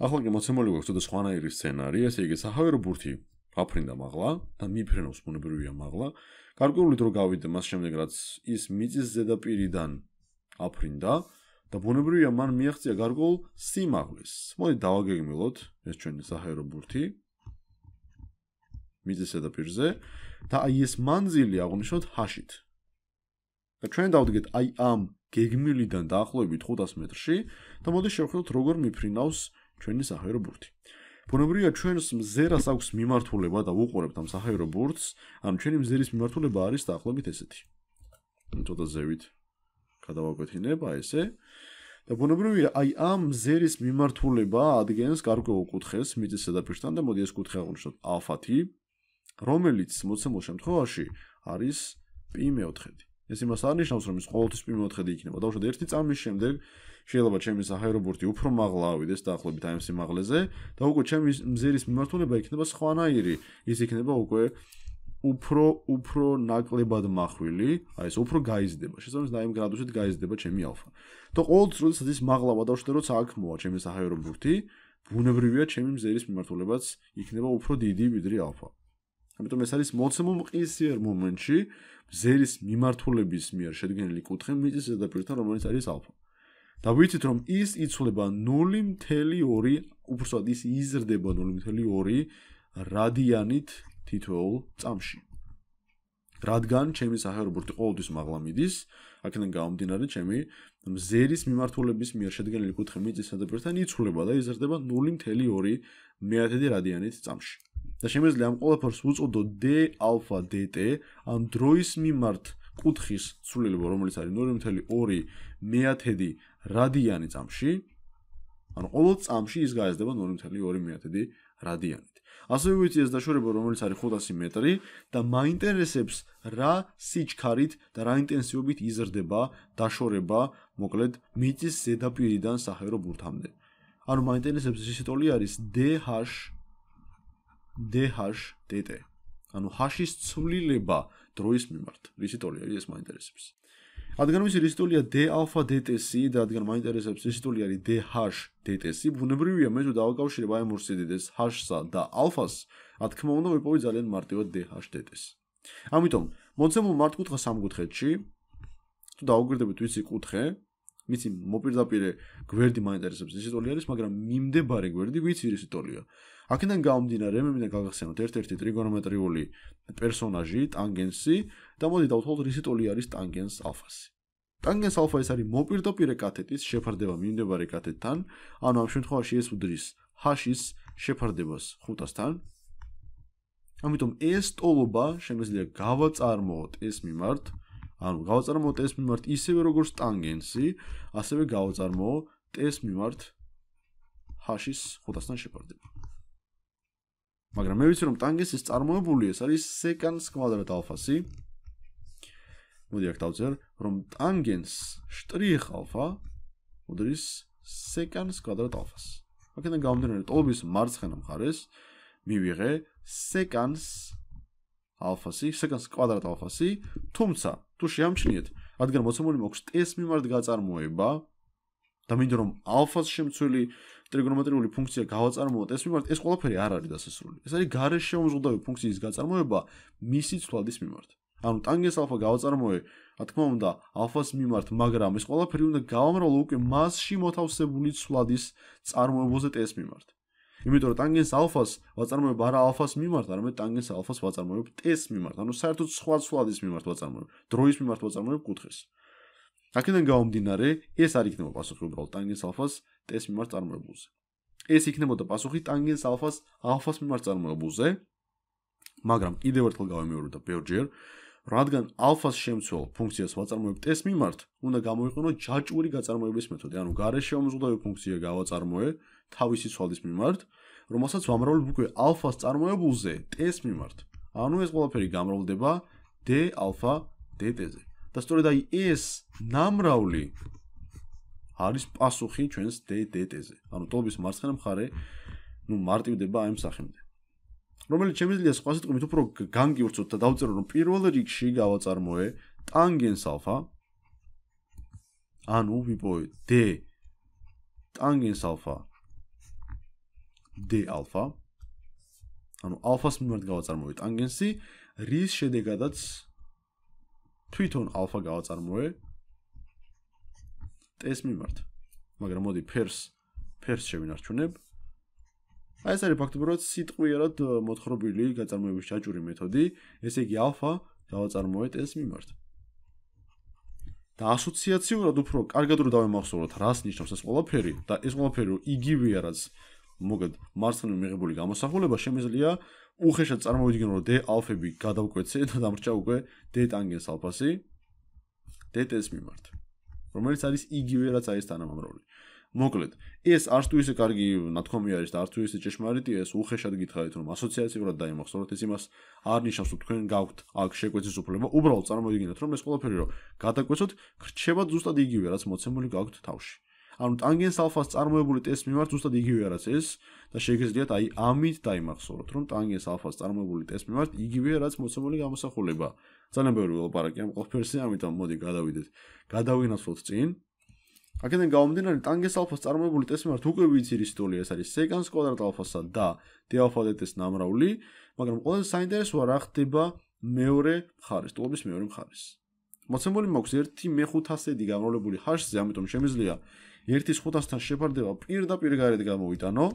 ახლა კი მოცემული გვაქვს ცოტა სხვანაირი სცენარი, ესე იგი საჰაერო ბურთი აფრინდა მაღლა და მიფრენოს ბუნებრივია მაღლა. გარკვეული დრო გავიდა მას შემდეგ რაც ის მიწის ზედაპირიდან აფრინდა და ბუნებრივია მან მიაღწია გარკვეულ სიმაღლეს. მოდი დავაგეგმილოთ ეს ჩვენი საჰაერო ბურთი მიწის ზედაპირზე და აი ეს მანძილი აღნიშნოთ ჰაშით. და ჩვენ დავდგეთ აი ამ გეგმილიდან დაახლოებით 500 მეტრში და მოდი შევხედოთ როგორ მიფრინავს ჩვენი საჰაერო ბურთი. ბუნებრივია ჩვენს მზერას აქვს მიმართულება და უყურებთ ამ საჰაერო ბურთს, ან ჩვენი მზერის მიმართულება არის დაახლოებით ესეთი. ცოტა ზევით გადავაკეთინებ აიse. და ბუნებრივია აი ამ მზერის მიმართულება ადგენს გარკვეულ კუთხეს მიწის ზედაპირთან და მოდი ეს კუთხე აღვნიშნოთ ალფათი, რომელიც მოცემულ შემთხვევაში არის პი მე-4. ეს იმას არნიშნავს რომ ეს ყოველთვის პირველ მოთხედი იქნება და უშოთ ერთი წამის შემდეგ შეიძლება ჩემი საჰაერობორტი უფრო მაღლა ავიდეს დაახლოებით აი ამ სიმაღლეზე და უკვე ჩემი მზერის მიმართულება იქნება სხვანაირი ის იქნება უკვე უფრო უფრო ნაკლებად מחვილი აი ეს უფრო გაიზდება შესაძლოა და იმ გრადუსით გაიზდება ჩემი ალფა და ყოველთვის როდესაც ის მაღლა ვადავშდე როცა აქ მოვა ჩემი საჰაერობორტი ბუნებრივია ჩემი მზერის მიმართულებაც იქნება უფრო დიდი ვიდრე ალფა ამიტომ ეს არის მოცემულ მყისიერ მომენტში ზერის მიმართულების მიერ შედგენილი კუთხე მიწის ზედაპირთან რომელიც არის ალფა. და ვიცით რომ ის იცვლება 0.2 უბრალოდ ის იზრდება 0.2 რადიანით თითოეულ წამში. რადგან ჩემი სახეობრივი ყოველთვის მაღლა მიდის, აქედან გამომდინარე ჩემი ზერის მიმართულების მიერ შედგენილი კუთხე მიწის ზედაპირთან იცვლება და იზრდება 0.2 მეათედი რადიანით წამში. და შემიძლია ამ ყველაფერს უწოდო d alpha dt ამ დროის მიმართ კუთხის სრულებო რომელიც არის 0.2 რადიანი წამში ანუ ყოველ წამში ის გაიზრდება 0.2 რადიანით ასევე ვიციეს დაშორება რომელიც არის 500 მეტრი და მაინტერესებს რა სიჩქარით და რა ინტენსივობით იზრდება დაშორება მოკლედ მიწის ზედაპირიდან საერო ბურთამდე ანუ მაინტერესებს ეს სიტოლი არის dh dhdt. ანუ hash-ის ცვლილება დროის მიმართ. რისიტული არის ეს მაინტერესებს. რადგან ვიცი რისიტულია dalpha dtc და რადგან მაინტერესებს რისიტული არის dhdtc, ბუნებრივია მე თუ დავაკავშირებ აი მურსიდიდეს hash-სა და alpha-ს, რა თქმა უნდა, ვიპოვე ძალიან მარტივად dhdtc. ამიტომ, მოცემულ მართკუთხა სამკუთხედში თუ დაუგვირდებით ვიცი კუთხე, მიცი მოპირდაპირე გვერდი მაინტერესებს ეს სიტოლი არის მაგრამ მიმდებარე გვერდი ვიცი ეს სიტოლია აქედან გამომდინარე მე მინდა გავახსენოთ ერთ-ერთი ტრიგონომეტრიული პერსონაჟი ტანგენსი და მოდი დავთვალოთ რის სიტოლი არის ტანგენს ალფასი ტანგენს ალფა ეს არის მოპირდაპირე კათეტის შეფარდება მიმდებარე კათეტთან ანუ ამ შემთხვევაში ეს უდრის ჰ-ის შეფარდებას ხუთასთან ამიტომ ეს ტოლობა შეიძლება გავაწარმოოთ ეს მიმართ 0.5 ანუ გავაწარმო ტეს მიმართ ისევე როგორც ტანგენსი, ასევე გავაწარმო ტეს მიმართ ჰაშის 500-დან შეფარდება. მაგრამ მე ვიცი რომ ტანგენსის წარმოებული ეს არის secants კვადრატ ალფასი. მოდი აქ დავწერ, რომ ტანგენს შტრიხ ალფა უდრის secants კვადრატ ალფას. აქედან გამომდინარე, ტოლობის მარცხენა მხარეს მივიღე secants ალფასი, secants კვადრატ ალფასი, თუმცა თუ შეამჩნიეთ, რადგან მოცემული მოაქვს ტესტ მიმართ გაწარმოება და მინდა რომ ალფას შემცველი ტრიგონომეტრიული ფუნქცია გავაწარმოოთ, ეს მიმართ ეს ყველაფერი არ არის დასასრული. ეს არის გარშემოზღუდავი ფუნქციის გაწარმოება მისი ცვლადის მიმართ. ანუ ტანგენს ალფა გავაწარმოე, რა თქმა უნდა, ალფას მიმართ, მაგრამ ეს ყველაფერი უნდა გავამრავლო უკვე მასში მოთავსებული ცვლადის წარმოებაზე ტესტ მიმართ. იმიტომ რომ ტანგენს ალფას ვაწარმოებ არა ალფას მიმართ, არამედ ტანგენს ალფას ვაწარმოებ ტეს მიმართ. ანუ საერთოდ სხვა სვლადის მიმართ ვაწარმოებ, დროის მიმართ ვაწარმოებ კუთხეს. აქედან გამომდინარე, ეს არ იქნება პასუხი უბრალოდ ტანგენს ალფას ტეს მიმართ წარმოებულზე. ეს იქნებოდა პასუხი ტანგენს ალფას ალფას მიმართ წარმოებულზე. მაგრამ კიდევ ერთხელ გავემეორებ და ბევრჯერ რადგან ალფას შემცველ ფუნქციას ვაწარმოებთ ეს მიმართ, უნდა გამოიყენო ჯაჭვური გაწარმოების მეთოდი, ანუ გარეშე უმზღვდავი ფუნქცია გავაწარმოე თავისი ცვალის მიმართ, რომელსაც ვამრავლებ უკვე ალფას წარმოებულზე ტეს მიმართ. ანუ ეს ყველაფერი გამრავლდება d ალფა dt-ზე. და სწორედ აი ეს ნამრავლი არის პასუხი ჩვენს d dt-ზე. ანუ ტოლების მარცხენა მხარე ნუ მარტივდება აი ამ სახემდე. რომელიც შეიძლება სხვა სიტყვებით უფრო განგიურცოთ და დავწერო რომ პირველ რიგში გავაწარმოე ტანგენს ალფა ანუ ვიპოვე d ტანგენს ალფა d ალფა ანუ ალფას მიმართ გავაწარმოე ტანგენსი რის შედეგადაც თვითონ ალფა გავაწარმოე t-ს მიმართ მაგრამ მოდი ფერს ფერს შევინარჩუნებ აი ეს არის ფაქტობრივად სიტყვიერად მოთხრობილი გაწარმოების ჩაჭური მეთოდი, ესე იგი ალფა დავაწარმოეთ ეს მიმართ. და ასოციაციურად უფრო კარგად რომ დავემახსოვროთ, რას ნიშნავს ეს ყველაფერი და ეს ყველაფერი იგივეა რაც მოგეთ მარცხნივ მიღებული გამოსახულება შემიძლია უხეშად წარმოვიდგინო რომ d ალფები გადავკვეცე და დამრჩა უკვე d ტანგენს ალფასი d t-ს მიმართ რომელიც არის იგივე რაც აი ეს თანამამრავლები მოკლედ, ეს არც თუ ისე კარგი ნათქომი არის და არც თუ ისე ჭეშმარიტია, ეს უხეშად გითხარით, რომ ასოციაციურად დაიმახსოვროთ ეს იმას, არნიშნავს, რომ თქვენ გაქვთ აქ შეკვეცის უფლება, უბრალოდ წარმოიდგინეთ, რომ ეს ყველაფერი რომ გადაკვეცოთ, რჩება ზუსტად იგივე, რაც მოცემული გაქვთ თავში. ანუ ტანგენს ალფას წარმოებული ტესტი მიმართ ზუსტად იგივე რაც ეს და შეგიძლიათ აი ამით დაიმახსოვროთ, რომ ტანგენს ალფას წარმოებული ტესტი მიმართ იგივე რაც მოცემული გამოსახულება. ძალიან ბევრი ვლაპარაკი ამ ყველაფერზე, ამიტომ მოდი გადავიდეთ. გადავინახოთ წინ. აქედან გამომდინარე, ტანგეს ალფას წარმოებული ტესმართ უკვე ვიცი რისტული ეს არის სეგანს კვადრატ ალფასა და დი ალფა დეტეს ნამრავლი, მაგრამ ყველაზე საინტერესოა რა ხდება მეორე მხარეს, ტოლობის მეორე მხარეს. მოცემული მაქვს 1500-ი გამრავლებული ჰაშზე, ამიტომ შემიძლია 1500-თან შეფარდება პირდაპირ გარეთ გამოვიტანო.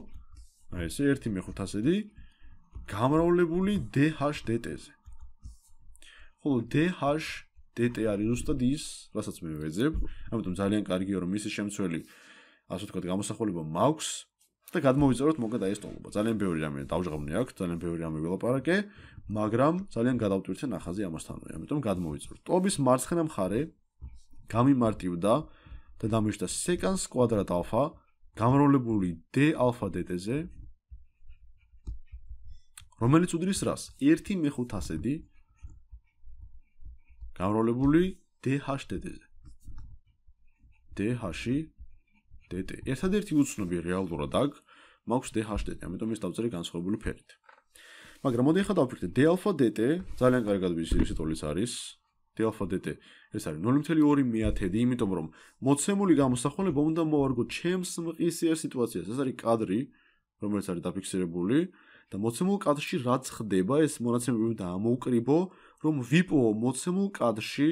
აი ესე 1500-ი გამრავლებული DHDT-ზე. ხოლო DH DT არის უბრალოდ ის, რასაც მე ვეძებ. ამიტომ ძალიან კარგია რომ მისი შემცველი ასე ვთქვათ გამოსახულება მაქვს და გადმოვიწეროთ მოკლედ აი ეს თოლობა. ძალიან ბევრი რამე დავჟღავნე აქვს, ძალიან ბევრი რამე ველაპარაკე, მაგრამ ძალიან გადავტვირთე ნახაზი ამასთანავე. ამიტომ გადმოვიწეროთ. ტობის მარცხენა მხარე გამიმარტივდა და დამიშვა secans კვადრატ ალფა გამრავლებული d ალფა dt-ზე რომელიც უდრის რას? 1 მე 5 ასედი გამრავლებული DHDD-ზე. DH-ი DT. ერთადერთი უცნობი რეალურად აქ მაქვს DHDD, ამიტომ ეს დავწერე განსხვავებული ფერით. მაგრამ მოდი ახლა დავფიქრდე Dalpha DT ძალიან კარგად ვიზუალიზირებს არის. Dalpha DT ეს არის 0.2-დი, იმიტომ რომ მოცემული გამოსახულება უნდა მოვარგო ჩემს მყისიერ სიტუაციას. ეს არის კადრი, რომელიც არის დაფიქსირებული და მოცემულ კადრში რა ხდება, ეს მონაცემები უნდა ამოუკრიბო რომ ვიპო მოცემულ კადრში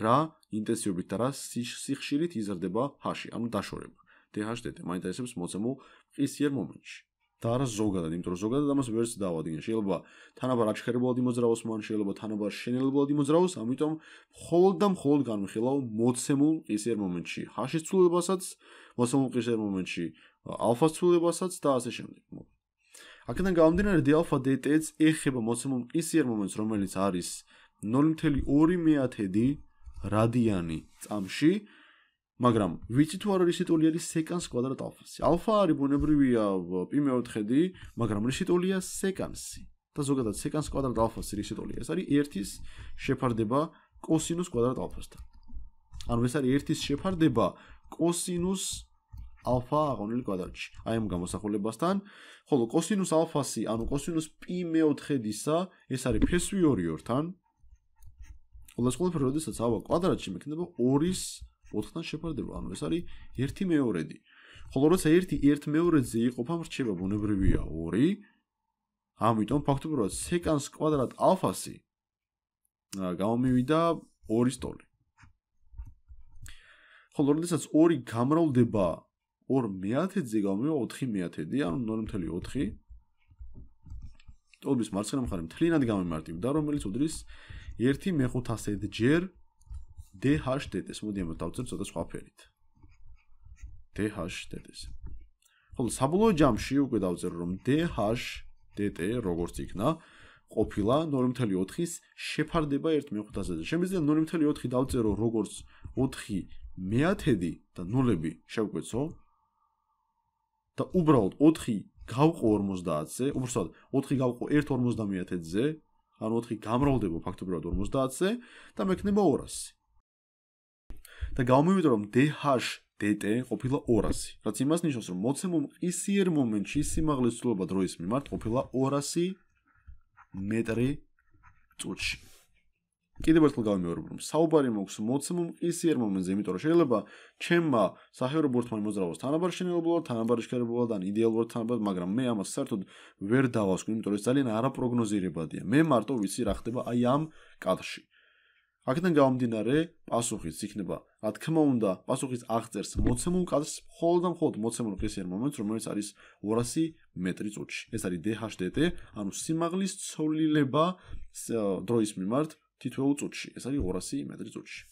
რა ინტენსივობით და რა სიხშირით იზრდება ჰაში, ანუ დაშორება. DHDT მაინტერესებს მოცემულ ყისიერ მომენტში. და რა ზოგადად, იმიტომ რომ ზოგადად ამას ვერც დავადგენ. შეიძლება თანაბარ აღხერებულად იმოძრაოს, მან შეიძლება თანაბარ შენელებულად იმოძრაოს, ამიტომ მხოლოდ და მხოლოდ განვიხილავ მოცემულ ყისიერ მომენტში. ჰაშის ცვლილებასაც, მოცემულ ყისიერ მომენტში, ალფას ცვლილებასაც და ასე შემდეგ. მოკლედ. აქედან გამომდინარე დელფა დეტეც ეხება მოცემულ მყისიერ მომენტს რომელიც არის 0.2 რადიანი წამში მაგრამ ვიცი თუ არ არის რეციტული არის სეკანს კვადრატ ალფასი ალფა არის ბუნებრივია პი მეოთხედი მაგრამ რეციტულია სეკანსი და ზოგადად სეკანს კვადრატ ალფასი რეციტულია ეს არის 1-ის შეფარდება კოსინუს კვადრატ ალფასთან ანუ ეს არის 1-ის შეფარდება კოსინუს ალფა აღნული კვადრატში აი ამ გამოსახულებასთან ხოლო კოსინუს ალფასი ანუ კოსინუს პი მე-4-ისა ეს არის ფესვი 2-2-თან ყოველას ყოველ პროდესაც აბა კვადრატში მექნება 2-ის 4-თან შეფარდება ანუ ეს არის 1 მეორედი ხოლო როცა 1 1 2-ზე იყოფა მრჩება ბუნებრივია 2 ამიტომ ფაქტობრივად სეკანს კვადრატ ალფასი გამომივიდა 2-ის ტოლი ხოლო როდესაც 2 გამრავლდება 2/10-ზე გამომივა 4/10-დი, ანუ 0.4. ტოლბის მარცხენა მხარე მთლიანად გამომარტივდა, რომელიც უდრის 1/500-ჯერ DHDT-ს. მოდი ამას დავწერ ცოტა სხვა ფერით. DHDT-ს. ხოლო საბოლოო ჯამში უკვე დავწერ რომ DHDT როგორც იქნა ყოფილა 0.4-ის შეფარდება 1/500-ზე. შემიძლია 0.4 დავწერო როგორც 4 მეათედი და ნულები შევკვეცო და უბრალოდ 4 გავყო 50-ზე, უბრალოდ 4 გავყო 1.51-ზე, ანუ 4 გამრავლდება ფაქტობრივად 50-ზე და მექნება 200. და გამომივიდა რომ DHDT ყოფილა 200, რაც იმას ნიშნავს, რომ მოცემულ ისიერ მომენტში სიმაღლის ცვლილება დროის მიმართ ყოფილა 200 მეტრი წუთში. კიდევ ერთხელ გავიმეორებ, რომ საუბარი მოქვს მოცმულ ისიერ მომენტზე, იმიტომ რომ შეიძლება ჩემმა საერთო ბურთმანი მოძრაობას თანაბარშენებლობა, თანაბარშენებლობა და იდეალურად თანაბარ, მაგრამ მე ამას საერთოდ ვერ დავასკვნ, იმიტომ რომ ძალიან არაპროგნოზირებადია. მე მარტო ვიცი რა ხდება აი ამ კადრში. აქედან გამომდინარე, პასუხის იქნება, რა თქმა უნდა, პასუხის აღწერს მოცმულ კადრს, ხოლო და მხოლოდ მოცმულ ისიერ მომენტს, რომელიც არის 200 მეტრი წუთში. ეს არის DHDT, ანუ სიმაღლის ცვლილება დროის მიმართ. თითოეულ წუთში, ეს არის 200 მეტრი წუთში.